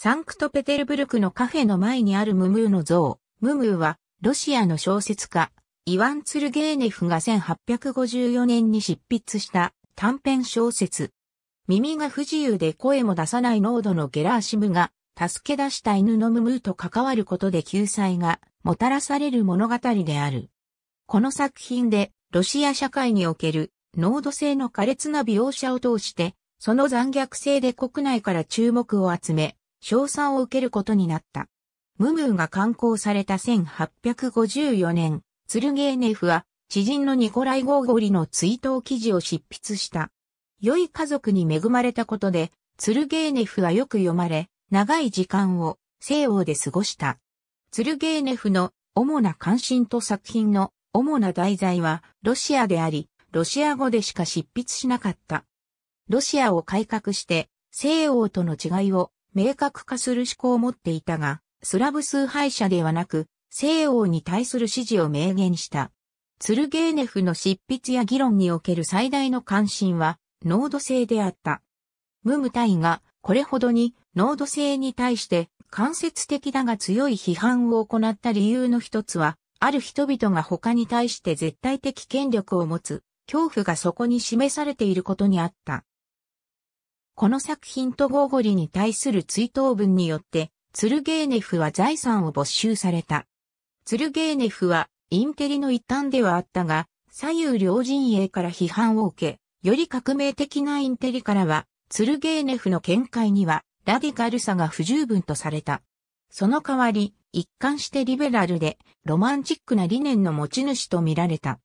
サンクトペテルブルクのカフェの前にあるムムーの像。ムムーは、ロシアの小説家、イワン・ツルゲーネフが1854年に執筆した短編小説。耳が不自由で声も出さない濃度のゲラーシムが、助け出した犬のムムーと関わることで救済がもたらされる物語である。この作品で、ロシア社会における濃度性の苛烈な描写を通して、その残虐性で国内から注目を集め、賞賛を受けることになった。ムムーが刊行された1854年、ツルゲーネフは知人のニコライ・ゴーゴリの追悼記事を執筆した。良い家族に恵まれたことで、ツルゲーネフはよく読まれ、長い時間を西欧で過ごした。ツルゲーネフの主な関心と作品の主な題材はロシアであり、ロシア語でしか執筆しなかった。ロシアを改革して西欧との違いを明確化する思考を持っていたが、スラブ崇拝者ではなく、西欧に対する支持を明言した。ツルゲーネフの執筆や議論における最大の関心は、濃度性であった。ムムタイが、これほどに、濃度性に対して、間接的だが強い批判を行った理由の一つは、ある人々が他に対して絶対的権力を持つ、恐怖がそこに示されていることにあった。この作品とゴーゴリに対する追悼文によって、ツルゲーネフは財産を没収された。ツルゲーネフはインテリの一端ではあったが、左右両陣営から批判を受け、より革命的なインテリからは、ツルゲーネフの見解にはラディカルさが不十分とされた。その代わり、一貫してリベラルで、ロマンチックな理念の持ち主と見られた。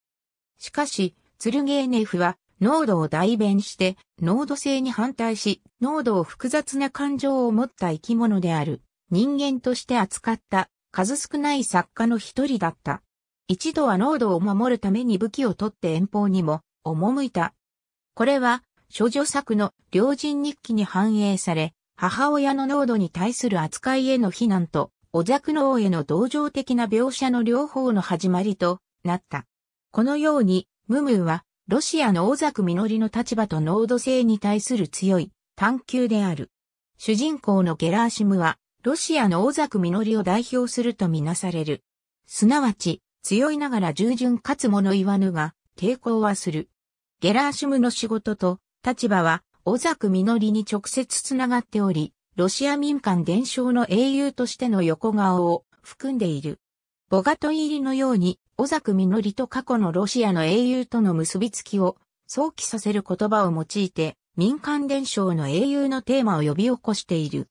しかし、ツルゲーネフは、濃度を代弁して、濃度性に反対し、濃度を複雑な感情を持った生き物である、人間として扱った数少ない作家の一人だった。一度は濃度を守るために武器を取って遠方にも赴いた。これは、諸女作の両人日記に反映され、母親の濃度に対する扱いへの非難と、お弱の王への同情的な描写の両方の始まりとなった。このように、ムムーはロシアの大作実の立場と濃度性に対する強い探求である。主人公のゲラーシムは、ロシアの大作実を代表するとみなされる。すなわち、強いながら従順かつ物言わぬが、抵抗はする。ゲラーシムの仕事と立場は、大作実に直接つながっており、ロシア民間伝承の英雄としての横顔を含んでいる。ボガト入りのように小作みのりと過去のロシアの英雄との結びつきを想起させる言葉を用いて民間伝承の英雄のテーマを呼び起こしている。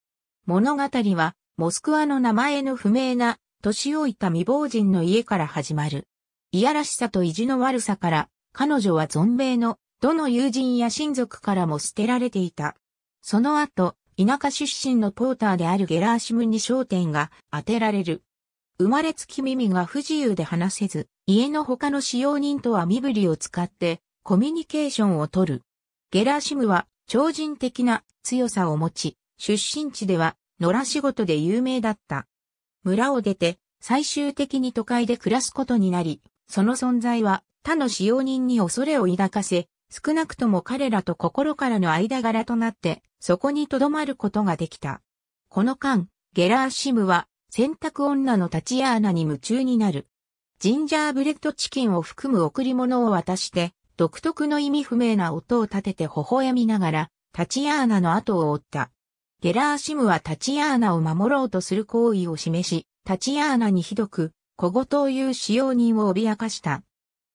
物語はモスクワの名前の不明な年老いた未亡人の家から始まる。いやらしさと意地の悪さから彼女は存命のどの友人や親族からも捨てられていた。その後、田舎出身のポーターであるゲラーシムに焦点が当てられる。生まれつき耳が不自由で話せず、家の他の使用人とは身振りを使ってコミュニケーションを取る。ゲラシムは超人的な強さを持ち、出身地では野良仕事で有名だった。村を出て最終的に都会で暮らすことになり、その存在は他の使用人に恐れを抱かせ、少なくとも彼らと心からの間柄となって、そこに留まることができた。この間、ゲラーシムは洗濯女の立ち穴に夢中になる。ジンジャーブレッドチキンを含む贈り物を渡して、独特の意味不明な音を立てて微笑みながら、タチアーナの後を追った。ゲラーシムはタチアーナを守ろうとする行為を示し、タチアーナにひどく、小言を言う使用人を脅かした。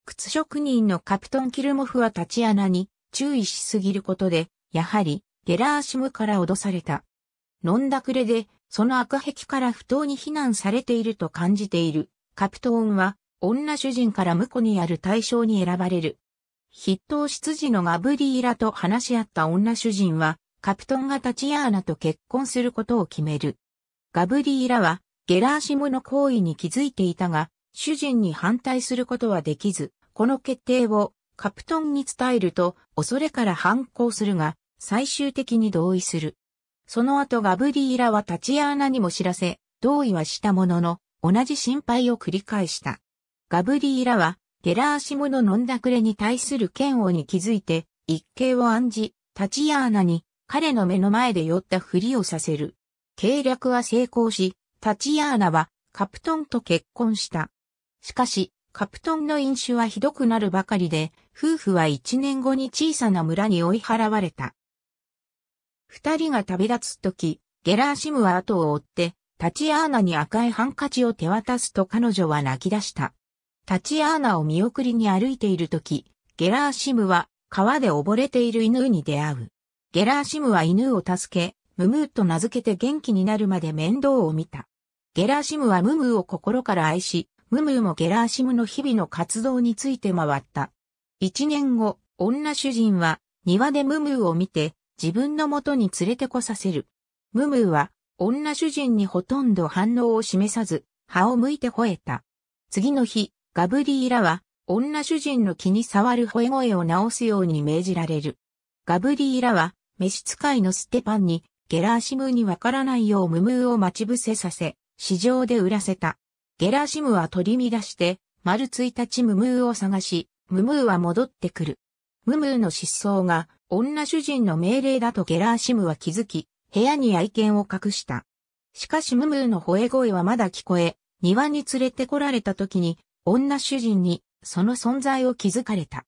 靴職人のカプトンキルモフはタチアーナに注意しすぎることで、やはりゲラーシムから脅された。飲んだくれでその悪癖から不当に非難されていると感じている。カプトーンは、女主人から婿にある対象に選ばれる。筆頭執事のガブリーラと話し合った女主人は、カプトンがタチヤーナと結婚することを決める。ガブリーラは、ゲラーシムの行為に気づいていたが、主人に反対することはできず、この決定をカプトンに伝えると、恐れから反抗するが、最終的に同意する。その後ガブリーラはタチアーナにも知らせ、同意はしたものの、同じ心配を繰り返した。ガブリーラは、ゲラーシモの飲んだくれに対する嫌悪に気づいて、一計を案じ、タチアーナに、彼の目の前で酔ったふりをさせる。計略は成功し、タチアーナは、カプトンと結婚した。しかし、カプトンの飲酒はひどくなるばかりで、夫婦は一年後に小さな村に追い払われた。二人が旅立つとき、ゲラーシムは後を追って、タチアーナに赤いハンカチを手渡すと彼女は泣き出した。タチアーナを見送りに歩いているとき、ゲラーシムは川で溺れている犬に出会う。ゲラーシムは犬を助け、ムムーと名付けて元気になるまで面倒を見た。ゲラーシムはムムーを心から愛し、ムムーもゲラーシムの日々の活動について回った。一年後、女主人は庭でムムーを見て自分のもとに連れてこさせる。ムムーは、女主人にほとんど反応を示さず、歯を向いて吠えた。次の日、ガブリーラは、女主人の気に触る吠え声を直すように命じられる。ガブリーラは、召使いのステパンに、ゲラーシムにわからないようムムーを待ち伏せさせ、市場で売らせた。ゲラーシムは取り乱して、丸一日ムムーを探し、ムムーは戻ってくる。ムムーの失踪が女主人の命令だとゲラーシムは気づき、部屋に愛犬を隠した。しかしムムーの吠え声はまだ聞こえ、庭に連れてこられた時に、女主人にその存在を気づかれた。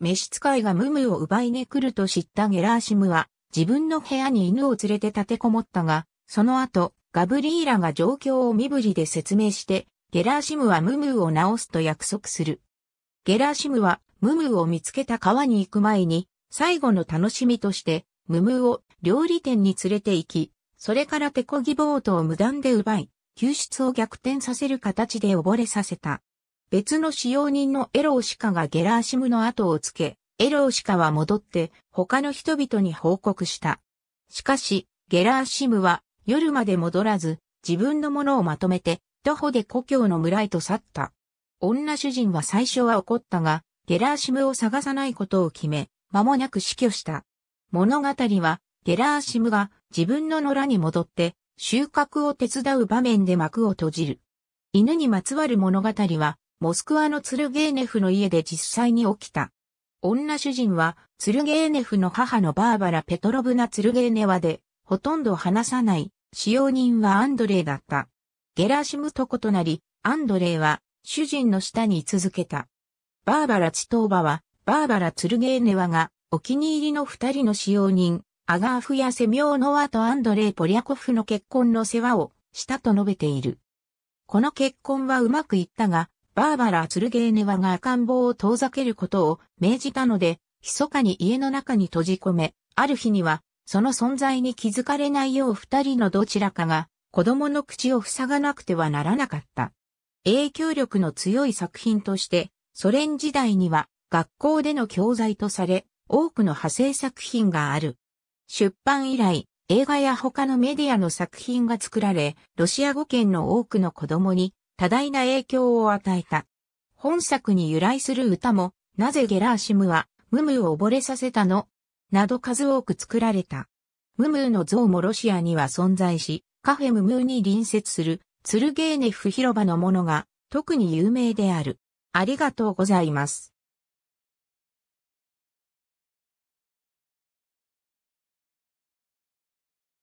召使いがムムーを奪いに来ると知ったゲラーシムは、自分の部屋に犬を連れて立てこもったが、その後、ガブリーラが状況を身振りで説明して、ゲラーシムはムムーを治すと約束する。ゲラーシムはムムーを見つけた川に行く前に、最後の楽しみとして、ムムを料理店に連れて行き、それから手漕ぎボートを無断で奪い、救出を逆転させる形で溺れさせた。別の使用人のエローシカがゲラーシムの後をつけ、エローシカは戻って他の人々に報告した。しかし、ゲラーシムは夜まで戻らず、自分のものをまとめて、徒歩で故郷の村へと去った。女主人は最初は怒ったが、ゲラーシムを探さないことを決め、間もなく死去した。物語は、ゲラーシムが自分の野良に戻って収穫を手伝う場面で幕を閉じる。犬にまつわる物語は、モスクワのツルゲーネフの家で実際に起きた。女主人は、ツルゲーネフの母のバーバラ・ペトロブナ・ツルゲーネワで、ほとんど話さない、使用人はアンドレイだった。ゲラーシムと異なり、アンドレイは、主人の下に居続けた。バーバラ・チトーバは、バーバラ・ツルゲーネワが、お気に入りの二人の使用人、アガーフやセミョーノワとアンドレイ・ポリャコフの結婚の世話をしたと述べている。この結婚はうまくいったが、バーバラ・ツルゲーネワが赤ん坊を遠ざけることを命じたので、密かに家の中に閉じ込め、ある日には、その存在に気づかれないよう二人のどちらかが、子供の口を塞がなくてはならなかった。影響力の強い作品として、ソ連時代には学校での教材とされ、多くの派生作品がある。出版以来、映画や他のメディアの作品が作られ、ロシア語圏の多くの子供に多大な影響を与えた。本作に由来する歌も、なぜゲラーシムはムムを溺れさせたのなど数多く作られた。ムムーの像もロシアには存在し、カフェムムーに隣接するツルゲーネフ広場のものが特に有名である。ありがとうございます。